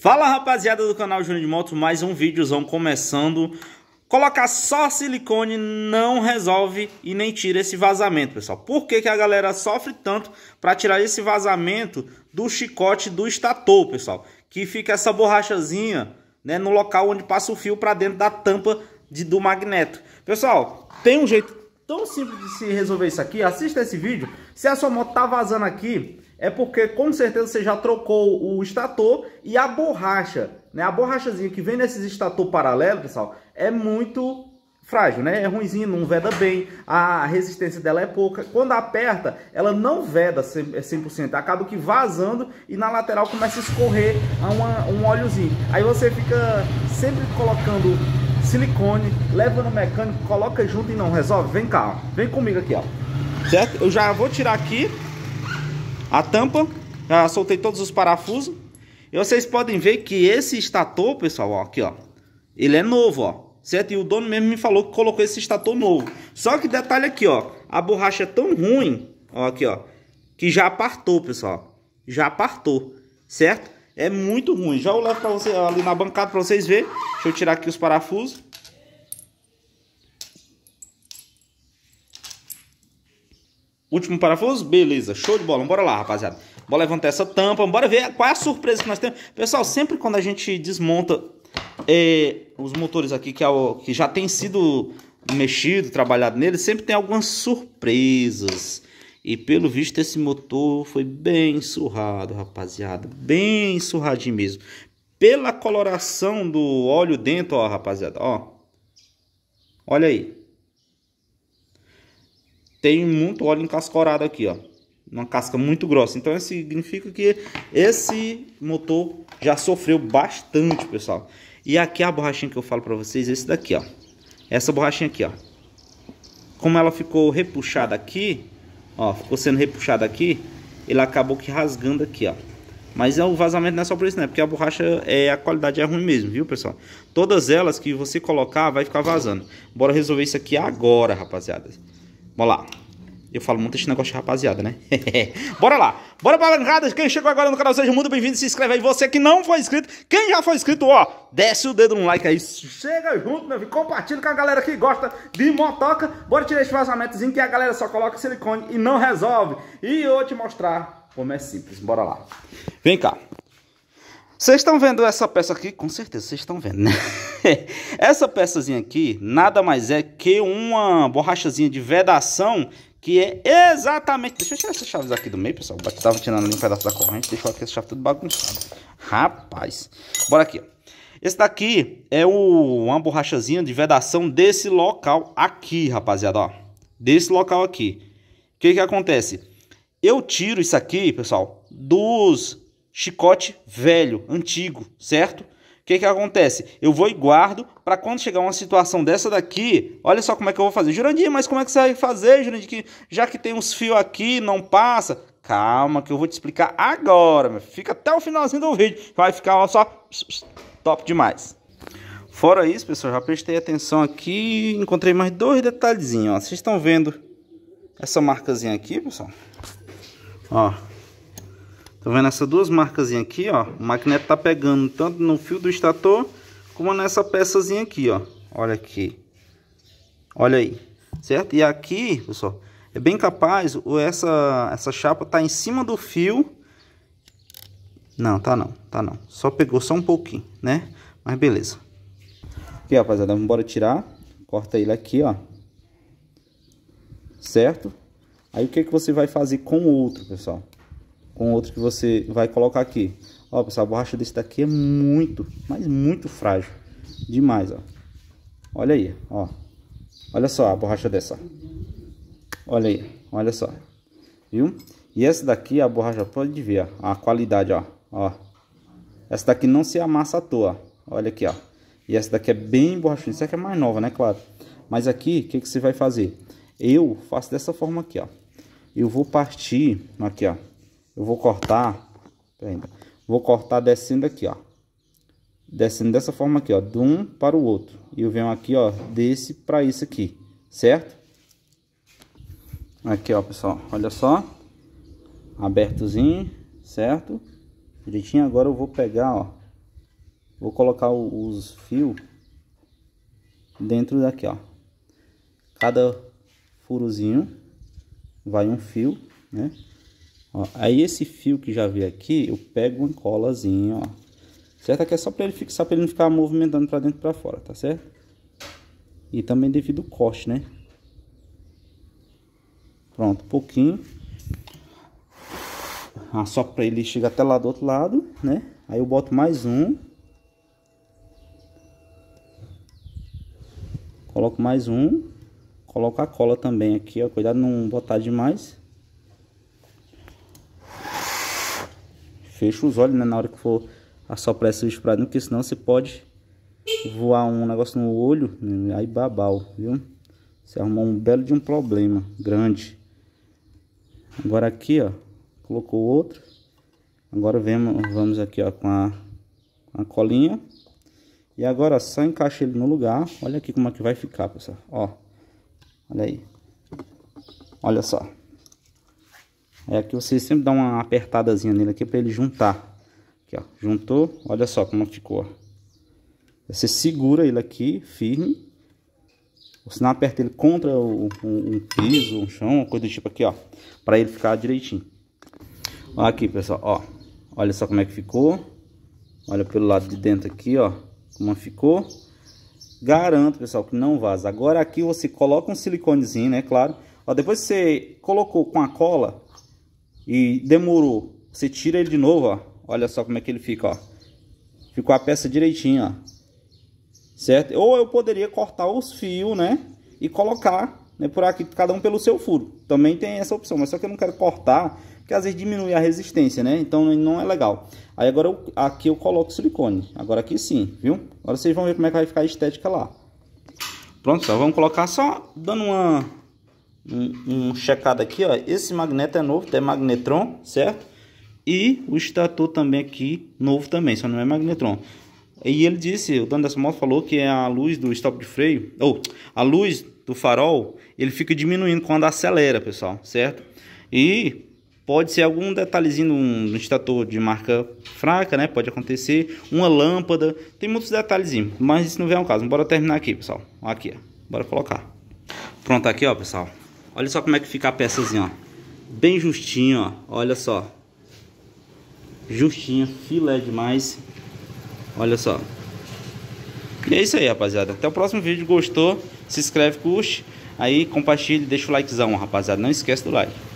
Fala rapaziada do canal Júnior de Motos, mais um vídeozão começando. Colocar só silicone não resolve e nem tira esse vazamento, pessoal. Por que, que a galera sofre tanto para tirar esse vazamento do chicote do estator, pessoal? Que fica essa borrachazinha né, no local onde passa o fio para dentro da tampa de, do magneto. Pessoal, tem um jeito tão simples de se resolver isso aqui. Assista esse vídeo. Se a sua moto tá vazando aqui, é porque com certeza você já trocou o estator e a borracha, né? A borrachazinha que vem nesses estator paralelo, pessoal, é muito frágil, né? É ruimzinho, não veda bem, a resistência dela é pouca. Quando aperta, ela não veda 100%, é acaba que vazando e na lateral começa a escorrer uma, um óleozinho. Aí você fica sempre colocando silicone, leva no mecânico, coloca junto e não resolve. Vem cá, ó. vem comigo aqui, ó. Certo? Eu já vou tirar aqui a tampa, soltei todos os parafusos. E vocês podem ver que esse estator, pessoal, ó, aqui, ó, ele é novo, ó, certo? E o dono mesmo me falou que colocou esse estator novo. Só que detalhe aqui, ó, a borracha é tão ruim, ó, aqui, ó, que já apartou, pessoal, já apartou, certo? É muito ruim. Já eu levo para você ali na bancada para vocês ver. Deixa eu tirar aqui os parafusos. Último parafuso, beleza, show de bola, bora lá, rapaziada. Bora levantar essa tampa, bora ver qual é a surpresa que nós temos. Pessoal, sempre quando a gente desmonta é, os motores aqui que, é o, que já tem sido mexido, trabalhado nele, sempre tem algumas surpresas. E pelo visto esse motor foi bem surrado, rapaziada, bem surradinho mesmo. Pela coloração do óleo dentro, ó, rapaziada, ó. Olha aí tem muito óleo encascorado aqui, ó. Uma casca muito grossa. Então isso é significa que esse motor já sofreu bastante, pessoal. E aqui é a borrachinha que eu falo para vocês, esse daqui, ó. Essa borrachinha aqui, ó. Como ela ficou repuxada aqui, ó, ficou sendo repuxada aqui, ele acabou que rasgando aqui, ó. Mas é o vazamento não é só por isso, né? Porque a borracha, é, a qualidade é ruim mesmo, viu, pessoal? Todas elas que você colocar, vai ficar vazando. Bora resolver isso aqui agora, rapaziada. Vamos lá. Eu falo muito esse negócio de rapaziada, né? Bora lá. Bora pra bancada. Quem chegou agora no canal, seja muito bem-vindo. Se inscreve aí. Você que não foi inscrito. Quem já foi inscrito, ó, desce o dedo no like aí. Chega junto, meu filho. Compartilha com a galera que gosta de motoca. Bora tirar esse vazamentozinho que a galera só coloca silicone e não resolve. E eu vou te mostrar como é simples. Bora lá. Vem cá. Vocês estão vendo essa peça aqui? Com certeza vocês estão vendo, né? essa peçazinha aqui nada mais é que uma borrachazinha de vedação que é exatamente... Deixa eu tirar essas chaves aqui do meio, pessoal. Eu tava tirando ali um pedaço da corrente, deixou aqui essa chave tudo bagunçado. Rapaz. Bora aqui, ó. Esse daqui é o, uma borrachazinha de vedação desse local aqui, rapaziada, ó. Desse local aqui. O que que acontece? Eu tiro isso aqui, pessoal, dos chicote velho, antigo, certo? O que, que acontece? Eu vou e guardo para quando chegar uma situação dessa daqui, olha só como é que eu vou fazer. Jurandir, mas como é que você vai fazer, Jurandir? Que já que tem uns fios aqui, não passa. Calma que eu vou te explicar agora, meu. Fica até o finalzinho do vídeo. Vai ficar ó, só top demais. Fora isso, pessoal, já prestei atenção aqui, encontrei mais dois detalhezinhos, ó. Vocês estão vendo essa marcazinha aqui, pessoal? Ó, Tá vendo essas duas marcazinhas aqui, ó? O magneto tá pegando tanto no fio do estator como nessa peçazinha aqui, ó. Olha aqui. Olha aí. Certo? E aqui, pessoal, é bem capaz essa, essa chapa tá em cima do fio. Não, tá não, tá não. Só pegou só um pouquinho, né? Mas beleza. Aqui, rapaziada, vamos embora tirar. Corta ele aqui, ó. Certo? Aí o que, que você vai fazer com o outro, pessoal? com outro que você vai colocar aqui. Ó, pessoal, a borracha desse daqui é muito, mas muito frágil. Demais, ó. Olha aí, ó. Olha só a borracha dessa. Olha aí, olha só. Viu? E essa daqui, a borracha, pode ver, ó, a qualidade, ó. ó. Essa daqui não se amassa à toa, Olha aqui, ó. E essa daqui é bem borrachinha. Essa aqui é mais nova, né? Claro. Mas aqui, o que, que você vai fazer? Eu faço dessa forma aqui, ó. Eu vou partir, aqui, ó. Eu vou cortar, vou cortar descendo aqui, ó. Descendo dessa forma aqui, ó, de um para o outro. E eu venho aqui, ó, desse para isso aqui, certo? Aqui, ó, pessoal, olha só. Abertozinho, certo? Direitinho, agora eu vou pegar, ó. Vou colocar os fios dentro daqui, ó. Cada furozinho vai um fio, né? Ó, aí esse fio que já veio aqui, eu pego uma colazinha, ó. Certo? Aqui é só para ele fixar, para ele não ficar movimentando para dentro e para fora, tá certo? E também devido ao corte, né? Pronto, um pouquinho. Ah, só para ele chegar até lá do outro lado, né? Aí eu boto mais um. Coloco mais um. Coloco a cola também aqui, ó. Cuidado não botar demais. fecha os olhos né, na hora que for assoprar esse bicho pra dentro, porque senão você pode voar um negócio no olho, né, aí babau, viu? Você arrumou um belo de um problema grande. Agora aqui, ó, colocou outro. Agora vemos, vamos aqui, ó, com a, com a colinha. E agora só encaixa ele no lugar. Olha aqui como é que vai ficar, pessoal. Ó, olha aí. Olha só. É que você sempre dá uma apertadazinha nele aqui para ele juntar. Aqui, ó. Juntou. Olha só como ficou, Você segura ele aqui, firme. Você não aperta ele contra o, um, um piso, um chão, uma coisa do tipo aqui, ó. Pra ele ficar direitinho. aqui, pessoal, ó. Olha só como é que ficou. Olha pelo lado de dentro aqui, ó. Como ficou. Garanto, pessoal, que não vaza. Agora aqui você coloca um siliconezinho, né? Claro. Ó, depois você colocou com a cola, e demorou, você tira ele de novo, ó. Olha só como é que ele fica, ó. Ficou a peça direitinho, ó. Certo? Ou eu poderia cortar os fios, né? E colocar né, por aqui, cada um pelo seu furo. Também tem essa opção, mas só que eu não quero cortar, porque às vezes diminui a resistência, né? Então não é legal. Aí agora eu, aqui eu coloco silicone. Agora aqui sim, viu? Agora vocês vão ver como é que vai ficar a estética lá. Pronto, só vamos colocar só dando uma um, um checado aqui, ó. Esse magneto é novo, é magnetron, certo? E o estator também aqui, novo também, só não é magnetron. E ele disse, o dono dessa moto falou que é a luz do stop de freio, ou a luz do farol, ele fica diminuindo quando acelera, pessoal, certo? E pode ser algum detalhezinho um estator de marca fraca, né? Pode acontecer, uma lâmpada, tem muitos detalhezinhos, mas isso não vem ao caso. Bora terminar aqui, pessoal. Aqui, ó. bora colocar. Pronto aqui, ó, pessoal. Olha só como é que fica a peçazinha, assim, ó. Bem justinho, ó. Olha só. Justinho, filé demais. Olha só. E é isso aí, rapaziada. Até o próximo vídeo. Gostou? Se inscreve, curte. Aí compartilha e deixa o likezão, rapaziada. Não esquece do like.